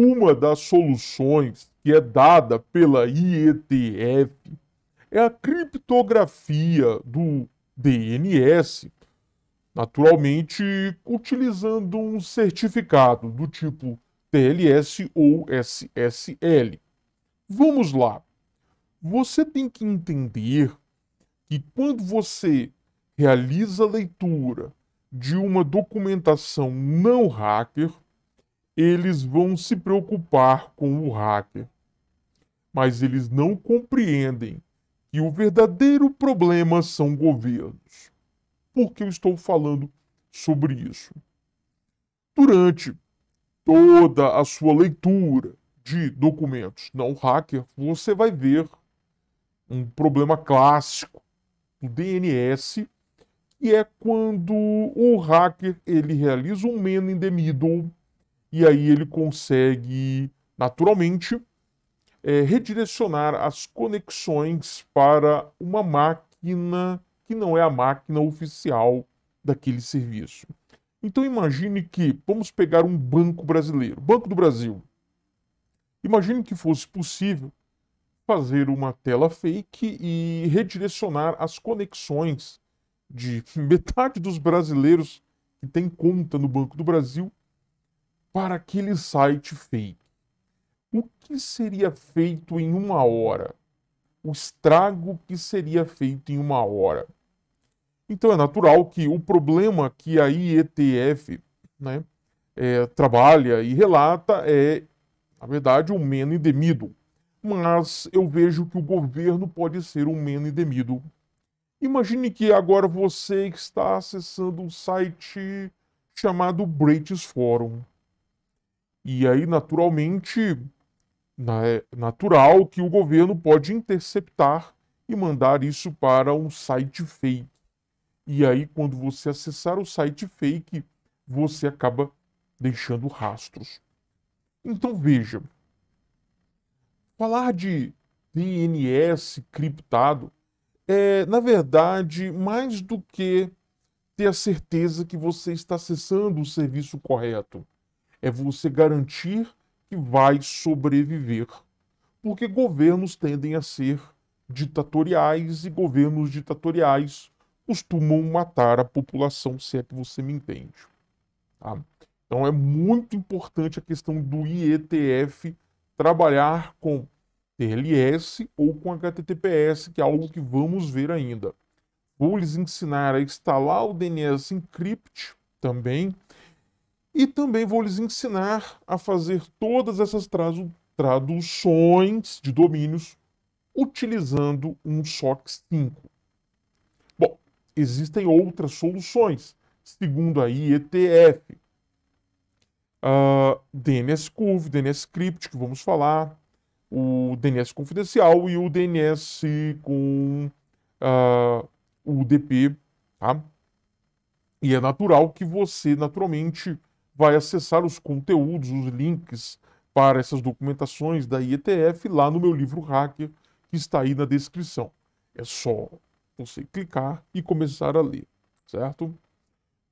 uma das soluções que é dada pela IETF é a criptografia do DNS, naturalmente utilizando um certificado do tipo TLS ou SSL. Vamos lá. Você tem que entender que quando você realiza a leitura de uma documentação não hacker, eles vão se preocupar com o hacker. Mas eles não compreendem que o verdadeiro problema são governos. Por que eu estou falando sobre isso? Durante toda a sua leitura de documentos não hacker, você vai ver um problema clássico do DNS, que é quando o hacker ele realiza um man in the middle e aí ele consegue, naturalmente, é, redirecionar as conexões para uma máquina que não é a máquina oficial daquele serviço. Então imagine que, vamos pegar um banco brasileiro, Banco do Brasil. Imagine que fosse possível fazer uma tela fake e redirecionar as conexões de metade dos brasileiros que tem conta no Banco do Brasil para aquele site fake. O que seria feito em uma hora? O estrago que seria feito em uma hora. Então é natural que o problema que a IETF né, é, trabalha e relata é, na verdade, o um menos endemido. Mas eu vejo que o governo pode ser um menos endemido. Imagine que agora você está acessando um site chamado Breaks Forum. E aí, naturalmente, é natural que o governo pode interceptar e mandar isso para um site fake. E aí, quando você acessar o site fake, você acaba deixando rastros. Então veja, falar de DNS criptado é, na verdade, mais do que ter a certeza que você está acessando o serviço correto é você garantir que vai sobreviver. Porque governos tendem a ser ditatoriais e governos ditatoriais costumam matar a população, se é que você me entende. Tá? Então é muito importante a questão do IETF trabalhar com TLS ou com HTTPS, que é algo que vamos ver ainda. Vou lhes ensinar a instalar o DNS Encrypt também, e também vou lhes ensinar a fazer todas essas traduções de domínios utilizando um SOC 5. Bom, existem outras soluções, segundo a IETF. Uh, ah, DNS Curve, DNS Script, que vamos falar, o DNS confidencial e o DNS com uh, ah, o DP, tá? E é natural que você, naturalmente, vai acessar os conteúdos, os links para essas documentações da IETF lá no meu livro Hacker, que está aí na descrição. É só você clicar e começar a ler, certo?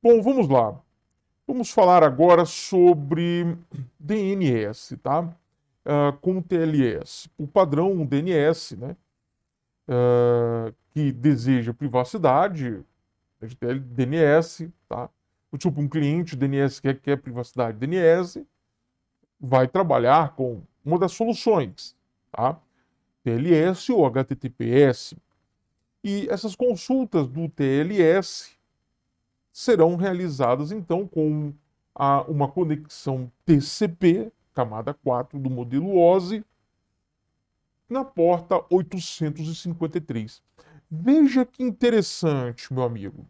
Bom, vamos lá. Vamos falar agora sobre DNS, tá? Uh, com TLS. O padrão um DNS, né? Uh, que deseja privacidade, né, DNS, tá? tipo, um cliente DNS que é, quer é privacidade DNS vai trabalhar com uma das soluções, tá? TLS ou HTTPS. E essas consultas do TLS serão realizadas então com a, uma conexão TCP, camada 4 do modelo OSI, na porta 853. Veja que interessante, meu amigo.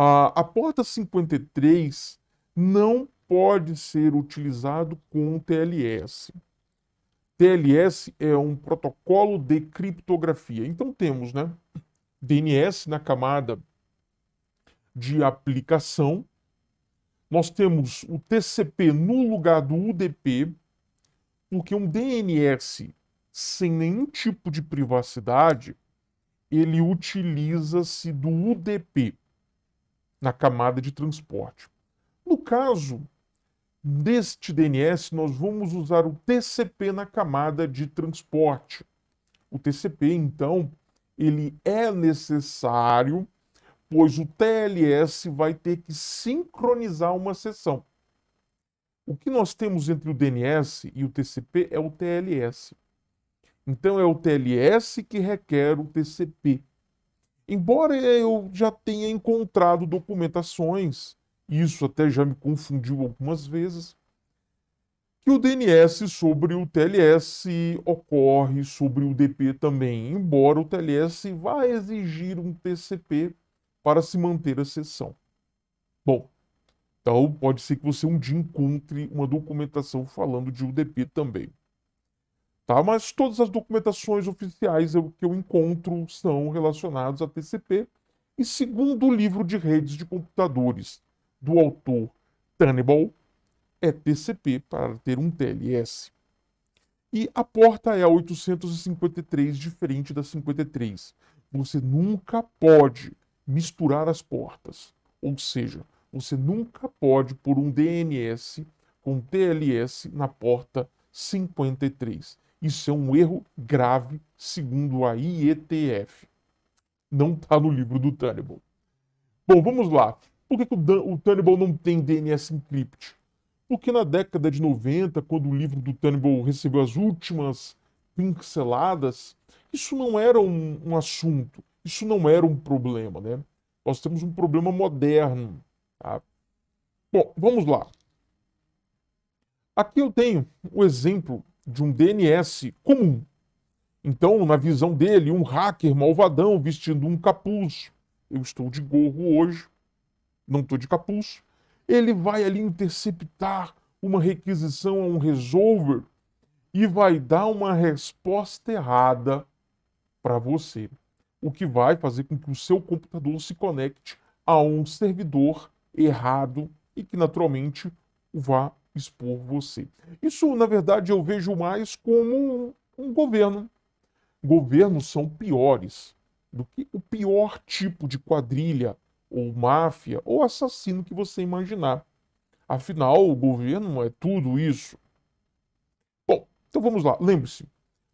A, a porta 53 não pode ser utilizado com TLS. TLS é um protocolo de criptografia. Então temos, né, DNS na camada de aplicação. Nós temos o TCP no lugar do UDP, porque um DNS sem nenhum tipo de privacidade, ele utiliza-se do UDP na camada de transporte. No caso deste DNS, nós vamos usar o TCP na camada de transporte. O TCP, então, ele é necessário, pois o TLS vai ter que sincronizar uma sessão. O que nós temos entre o DNS e o TCP é o TLS. Então é o TLS que requer o TCP. Embora eu já tenha encontrado documentações, isso até já me confundiu algumas vezes, que o DNS sobre o TLS ocorre sobre o DP também, embora o TLS vá exigir um TCP para se manter a sessão. Bom, então pode ser que você um dia encontre uma documentação falando de UDP também. Tá? Mas todas as documentações oficiais que eu encontro são relacionadas a TCP. E segundo o livro de redes de computadores do autor Tannibal, é TCP para ter um TLS. E a porta é a 853, diferente da 53. Você nunca pode misturar as portas. Ou seja, você nunca pode pôr um DNS com TLS na porta 53. Isso é um erro grave, segundo a IETF. Não está no livro do Turnbull. Bom, vamos lá. Por que, que o, Dan, o não tem DNS Encrypt? Porque na década de 90, quando o livro do Turnbull recebeu as últimas pinceladas, isso não era um, um assunto, isso não era um problema, né? Nós temos um problema moderno, tá? Bom, vamos lá. Aqui eu tenho o exemplo de um DNS comum. Então, na visão dele, um hacker malvadão vestindo um capuz, eu estou de gorro hoje, não estou de capuz, ele vai ali interceptar uma requisição a um resolver e vai dar uma resposta errada para você, o que vai fazer com que o seu computador se conecte a um servidor errado e que naturalmente vá expor você. Isso, na verdade, eu vejo mais como um governo. Governos são piores do que o pior tipo de quadrilha, ou máfia, ou assassino que você imaginar. Afinal, o governo é tudo isso. Bom, então vamos lá. Lembre-se,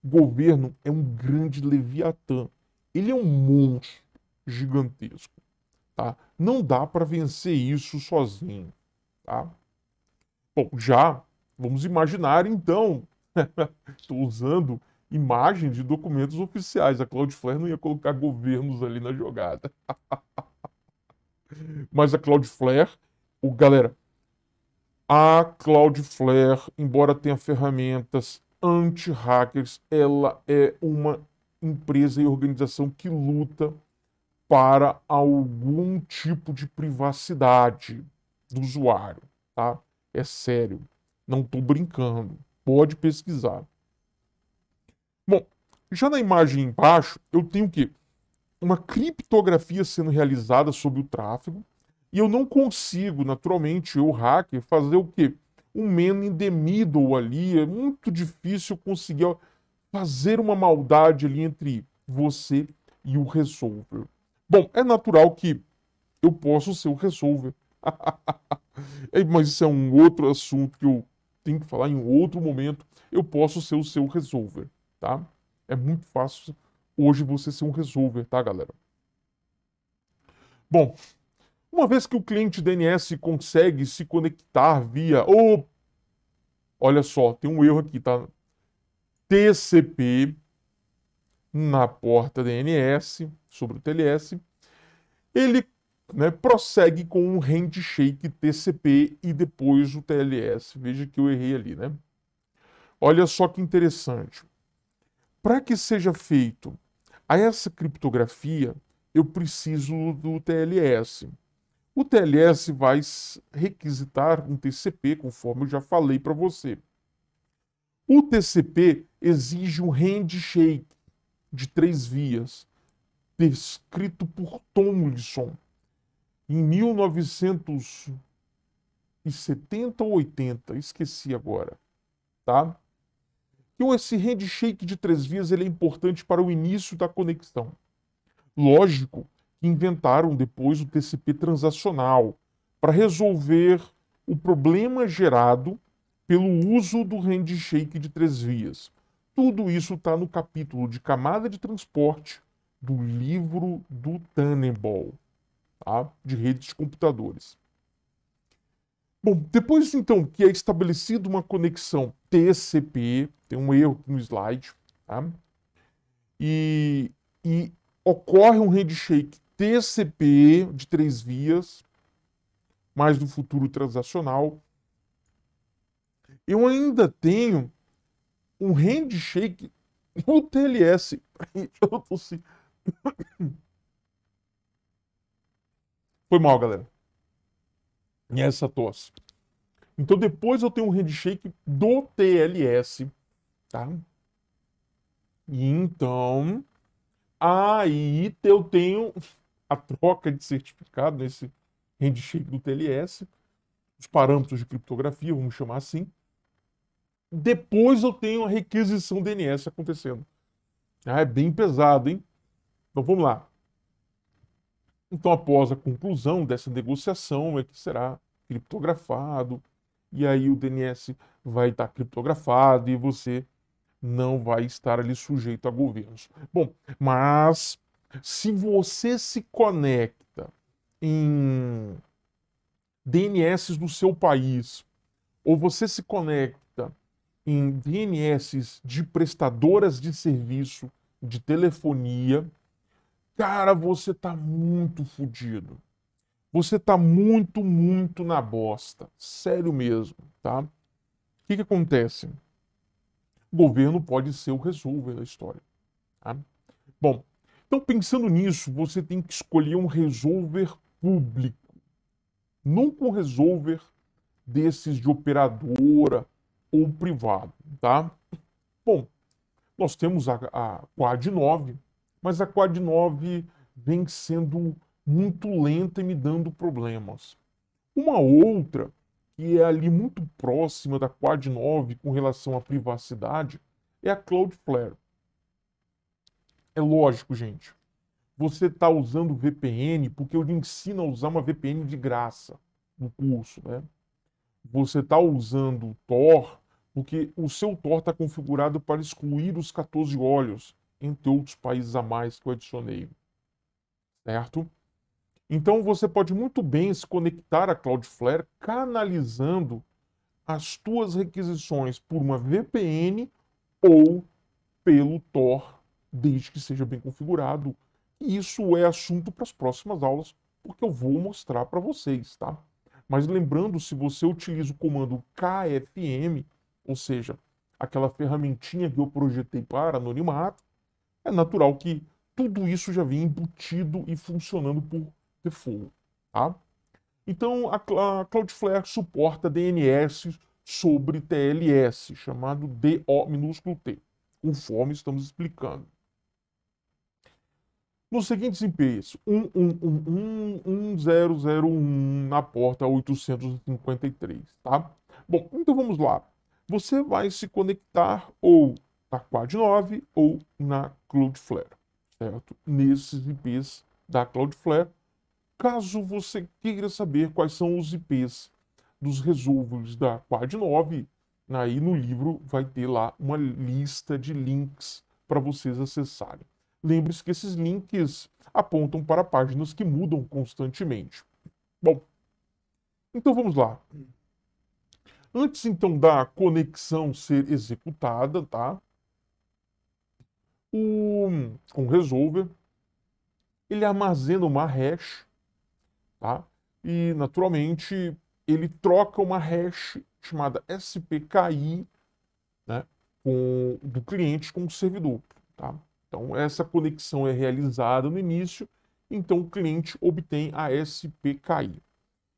governo é um grande leviatã. Ele é um monstro gigantesco, tá? Não dá para vencer isso sozinho, tá? Bom, já vamos imaginar então, estou usando imagem de documentos oficiais. A Cloudflare não ia colocar governos ali na jogada. Mas a Cloudflare, o galera, a Cloudflare, embora tenha ferramentas anti-hackers, ela é uma empresa e organização que luta para algum tipo de privacidade do usuário, tá? É sério. Não estou brincando. Pode pesquisar. Bom, já na imagem embaixo, eu tenho o quê? Uma criptografia sendo realizada sobre o tráfego. E eu não consigo, naturalmente, eu, hacker, fazer o quê? Um man in the middle ali. É muito difícil conseguir fazer uma maldade ali entre você e o resolver. Bom, é natural que eu possa ser o resolver. É, mas isso é um outro assunto que eu tenho que falar em outro momento. Eu posso ser o seu resolver, tá? É muito fácil hoje você ser um resolver, tá, galera? Bom, uma vez que o cliente DNS consegue se conectar via. Oh, olha só, tem um erro aqui, tá? TCP na porta DNS sobre o TLS, ele né, prossegue com um handshake TCP e depois o TLS. Veja que eu errei ali, né? Olha só que interessante. Para que seja feito a essa criptografia, eu preciso do TLS. O TLS vai requisitar um TCP, conforme eu já falei para você. O TCP exige um handshake de três vias, descrito por Tomlinson em 1970 ou 80, esqueci agora, tá? Então esse handshake de três vias ele é importante para o início da conexão. Lógico que inventaram depois o TCP transacional para resolver o problema gerado pelo uso do handshake de três vias. Tudo isso está no capítulo de camada de transporte do livro do Tannenbaum tá? de redes de computadores. Bom, depois então que é estabelecida uma conexão TCP, tem um erro no slide, tá? e, e ocorre um handshake TCP de três vias, mais do futuro transacional, eu ainda tenho um handshake no TLS. Eu tô se... Foi mal, galera. E é essa tosse. Então depois eu tenho um handshake do TLS, tá? E então aí eu tenho a troca de certificado nesse handshake do TLS, os parâmetros de criptografia, vamos chamar assim. Depois eu tenho a requisição DNS acontecendo. Ah, é bem pesado, hein? Então vamos lá. Então, após a conclusão dessa negociação, é que será criptografado, e aí o DNS vai estar criptografado e você não vai estar ali sujeito a governos. Bom, mas se você se conecta em DNS do seu país, ou você se conecta em DNS de prestadoras de serviço de telefonia, cara, você tá muito fudido. Você tá muito, muito na bosta. Sério mesmo, tá? O que, que acontece? O governo pode ser o resolver da história. Tá? Bom, então pensando nisso, você tem que escolher um resolver público. Nunca um resolver desses de operadora ou privado, tá? Bom, nós temos a, a Quad 9, mas a Quad 9 vem sendo muito lenta e me dando problemas. Uma outra, que é ali muito próxima da Quad 9 com relação à privacidade, é a Cloudflare. É lógico, gente. Você está usando VPN porque eu lhe ensino a usar uma VPN de graça no curso, né? Você está usando Tor porque o seu Tor está configurado para excluir os 14 olhos entre outros países a mais que eu adicionei. Certo? Então você pode muito bem se conectar a Cloudflare canalizando as tuas requisições por uma VPN ou pelo Tor, desde que seja bem configurado. E isso é assunto para as próximas aulas, porque eu vou mostrar para vocês, tá? Mas lembrando, se você utiliza o comando KFM, ou seja, aquela ferramentinha que eu projetei para anonimato, é natural que tudo isso já vinha embutido e funcionando por default, tá? Então, a Cloudflare suporta DNS sobre TLS, chamado DO minúsculo T, conforme estamos explicando. Nos seguintes IPs, 1111001 na porta 853, tá? Bom, então vamos lá. Você vai se conectar ou na Quad 9 ou na Cloudflare, certo? Nesses IPs da Cloudflare. Caso você queira saber quais são os IPs dos resolvers da Quad 9, aí no livro vai ter lá uma lista de links para vocês acessarem. Lembre-se que esses links apontam para páginas que mudam constantemente. Bom, então vamos lá. Antes então da conexão ser executada, tá? um, um resolver, ele armazena uma hash, tá? E naturalmente ele troca uma hash chamada SPKI, né, com, do cliente com o servidor, tá? Então essa conexão é realizada no início, então o cliente obtém a SPKI.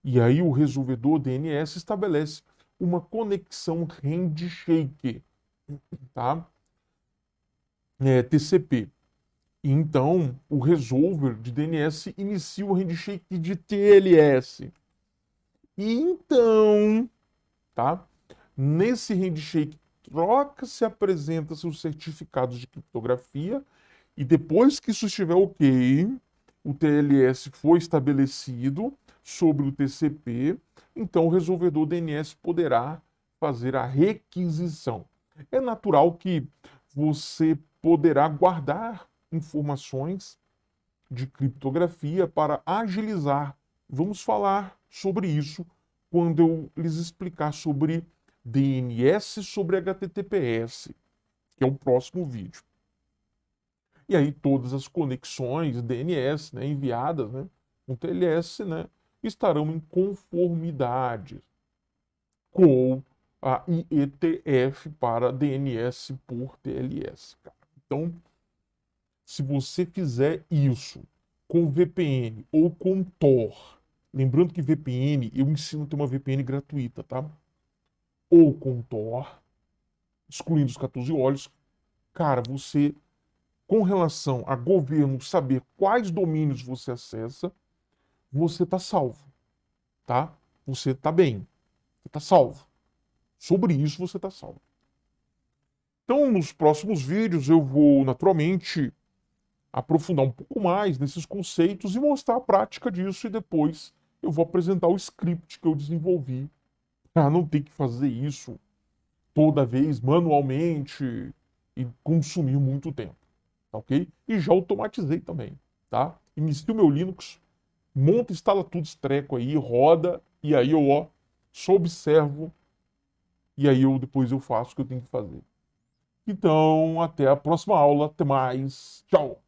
E aí o resolvedor DNS estabelece uma conexão handshake, tá? é, né, TCP. E então, o resolver de DNS inicia o handshake de TLS. E então, tá? Nesse handshake troca-se, apresenta-se os certificados de criptografia e depois que isso estiver ok, o TLS foi estabelecido sobre o TCP, então o resolvedor DNS poderá fazer a requisição. É natural que você poderá guardar informações de criptografia para agilizar. Vamos falar sobre isso quando eu lhes explicar sobre DNS, sobre HTTPS, que é o próximo vídeo. E aí todas as conexões DNS né, enviadas né, com TLS né, estarão em conformidade com a IETF para DNS por TLS. Cara. Então, se você fizer isso com VPN ou com Tor, lembrando que VPN, eu ensino a ter uma VPN gratuita, tá? Ou com Tor, excluindo os 14 olhos, cara, você, com relação a governo saber quais domínios você acessa, você tá salvo, tá? Você tá bem, você tá salvo. Sobre isso você está salvo. Então, nos próximos vídeos, eu vou naturalmente aprofundar um pouco mais nesses conceitos e mostrar a prática disso, e depois eu vou apresentar o script que eu desenvolvi para ah, não ter que fazer isso toda vez manualmente e consumir muito tempo, tá ok? E já automatizei também, tá? o meu Linux, monta, instala tudo, estreco aí, roda, e aí eu ó, só observo e aí eu depois eu faço o que eu tenho que fazer. Então, até a próxima aula. Até mais. Tchau.